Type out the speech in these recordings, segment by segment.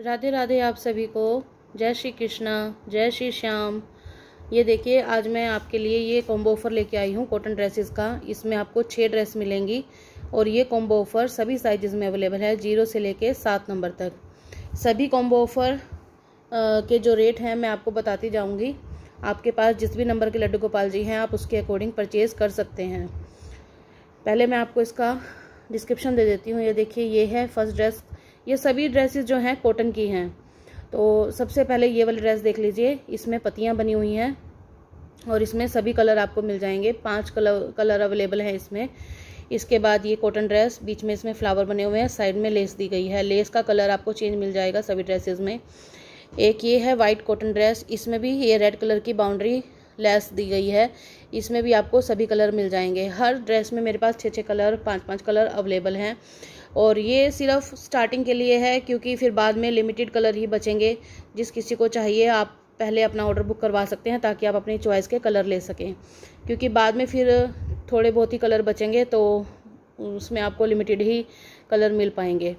राधे राधे आप सभी को जय श्री कृष्णा जय श्री श्याम ये देखिए आज मैं आपके लिए ये कॉम्बो ऑफ़र लेके आई हूँ कॉटन ड्रेसेस का इसमें आपको छः ड्रेस मिलेंगी और ये कॉम्बो ऑफ़र सभी साइज़ में अवेलेबल है जीरो से लेके सात नंबर तक सभी कॉम्बो ऑफ़र के जो रेट हैं मैं आपको बताती जाऊँगी आपके पास जिस भी नंबर के लड्डू गोपाल जी हैं आप उसके अकॉर्डिंग परचेज़ कर सकते हैं पहले मैं आपको इसका डिस्क्रिप्शन दे देती हूँ ये देखिए ये है फर्स्ट ड्रेस ये सभी ड्रेसेस जो हैं कॉटन की हैं तो सबसे पहले ये वाली ड्रेस देख लीजिए इसमें पतियाँ बनी हुई हैं और इसमें सभी कलर आपको मिल जाएंगे पांच कलर कलर अवेलेबल हैं इसमें इसके बाद ये कॉटन ड्रेस बीच में इसमें फ्लावर बने हुए हैं साइड में लेस दी गई है लेस का कलर आपको चेंज मिल जाएगा सभी ड्रेसेस में एक ये है वाइट कॉटन ड्रेस इसमें भी ये रेड कलर की बाउंड्री लेस दी गई है इसमें भी आपको सभी कलर मिल जाएंगे हर ड्रेस में मेरे पास छः छः कलर पाँच पाँच कलर अवेलेबल हैं और ये सिर्फ स्टार्टिंग के लिए है क्योंकि फिर बाद में लिमिटेड कलर ही बचेंगे जिस किसी को चाहिए आप पहले अपना ऑर्डर बुक करवा सकते हैं ताकि आप अपनी चॉइस के कलर ले सकें क्योंकि बाद में फिर थोड़े बहुत ही कलर बचेंगे तो उसमें आपको लिमिटेड ही कलर मिल पाएंगे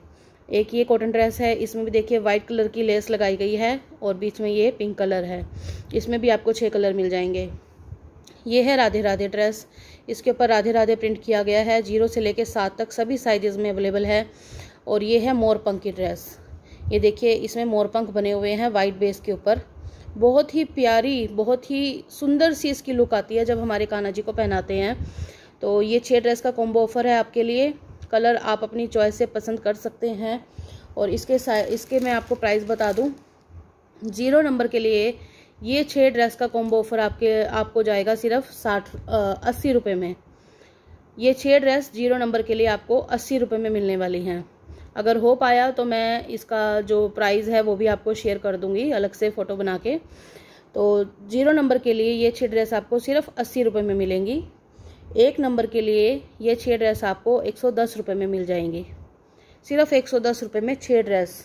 एक ये कॉटन ड्रेस है इसमें भी देखिए वाइट कलर की लेस लगाई गई है और बीच में ये पिंक कलर है इसमें भी आपको छः कलर मिल जाएंगे ये है राधे राधे ड्रेस इसके ऊपर राधे राधे प्रिंट किया गया है जीरो से लेकर सात तक सभी साइज में अवेलेबल है और ये है मोरपंख की ड्रेस ये देखिए इसमें मोरपंख बने हुए हैं वाइट बेस के ऊपर बहुत ही प्यारी बहुत ही सुंदर सी इसकी लुक आती है जब हमारे कान्हा जी को पहनाते हैं तो ये छः ड्रेस का कॉम्बो ऑफ़र है आपके लिए कलर आप अपनी चॉइस से पसंद कर सकते हैं और इसके इसके मैं आपको प्राइस बता दूं जीरो नंबर के लिए ये छः ड्रेस का कॉम्बो ऑफर आपके आपको जाएगा सिर्फ साठ अस्सी रुपये में ये छः ड्रेस जीरो नंबर के लिए आपको अस्सी रुपये में मिलने वाली हैं अगर हो पाया तो मैं इसका जो प्राइस है वो भी आपको शेयर कर दूंगी अलग से फ़ोटो बना के तो जीरो नंबर के लिए ये छः ड्रेस आपको सिर्फ अस्सी रुपये में मिलेंगी एक नंबर के लिए ये छः ड्रेस आपको एक सौ दस रुपये में मिल जाएंगी सिर्फ एक सौ दस रुपये में छः ड्रेस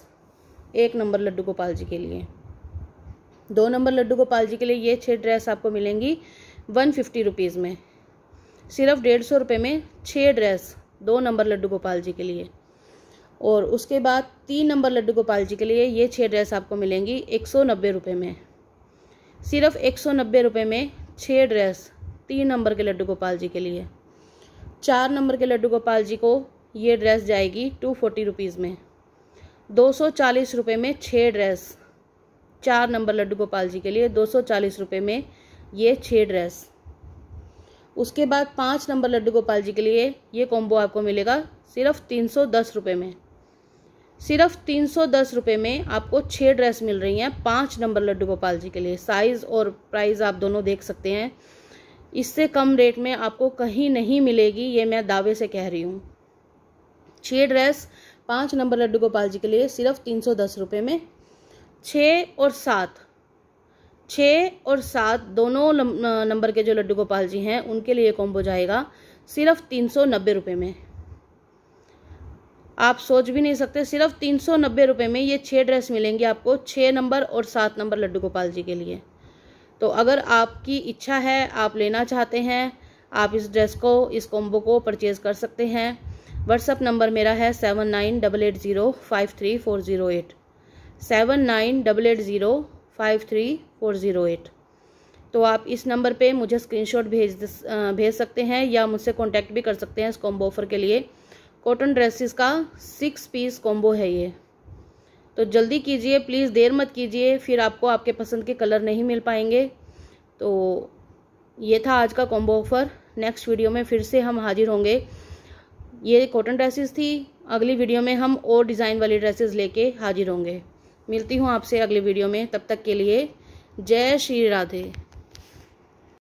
एक नंबर लड्डू गोपाल जी के लिए दो नंबर लड्डू गोपाल जी के लिए ये छः ड्रेस आपको मिलेंगी वन फिफ्टी रुपीज़ में सिर्फ डेढ़ सौ रुपये में छः ड्रेस दो नंबर लड्डू गोपाल जी के लिए और उसके बाद तीन नंबर लड्डू गोपाल जी के लिए ये छः ड्रेस आपको मिलेंगी एक सौ नब्बे रुपये में सिर्फ एक सौ नब्बे रुपये में छः ड्रेस तीन नंबर के लड्डू गोपाल जी के लिए चार नंबर के लड्डू गोपाल जी को ये ड्रेस जाएगी टू फोर्टी रुपीज़ में दो सौ चालीस रुपये में छः ड्रेस चार नंबर लड्डू गोपाल जी के लिए दो सौ चालीस रुपये में ये छः ड्रेस उसके बाद पाँच नंबर लड्डू गोपाल जी के लिए ये कॉम्बो आपको मिलेगा सिर्फ तीन सौ दस रुपये में सिर्फ तीन सौ दस रुपये में आपको छः ड्रेस मिल रही हैं पाँच नंबर लड्डू गोपाल जी के लिए साइज़ और प्राइस आप दोनों देख सकते हैं इससे कम रेट में आपको कहीं नहीं मिलेगी ये मैं दावे से कह रही हूँ छः ड्रेस पाँच नंबर लड्डू गोपाल जी के लिए सिर्फ तीन सौ दस रुपये में छः और सात छः और सात दोनों नंबर के जो लड्डू गोपाल जी हैं उनके लिए कॉम्बो जाएगा सिर्फ तीन सौ नब्बे रुपये में आप सोच भी नहीं सकते सिर्फ तीन सौ नब्बे रुपये में ये छः ड्रेस मिलेंगी आपको छः नंबर और सात नंबर लड्डू गोपाल जी के लिए तो अगर आपकी इच्छा है आप लेना चाहते हैं आप इस ड्रेस को इस कॉम्बो को परचेज़ कर सकते हैं व्हाट्सअप नंबर मेरा है seven nine double eight zero five three four zero eight seven nine double eight zero five three four zero eight तो आप इस नंबर पे मुझे स्क्रीनशॉट भेज भेज सकते हैं या मुझसे कांटेक्ट भी कर सकते हैं इस कॉम्बो ऑफर के लिए कॉटन ड्रेसेस का सिक्स पीस कॉम्बो है ये तो जल्दी कीजिए प्लीज़ देर मत कीजिए फिर आपको आपके पसंद के कलर नहीं मिल पाएंगे तो ये था आज का कॉम्बो ऑफ़र नेक्स्ट वीडियो में फिर से हम हाजिर होंगे ये कॉटन ड्रेसेस थी अगली वीडियो में हम और डिज़ाइन वाली ड्रेसेस लेके हाजिर होंगे मिलती हूँ आपसे अगले वीडियो में तब तक के लिए जय श्री राधे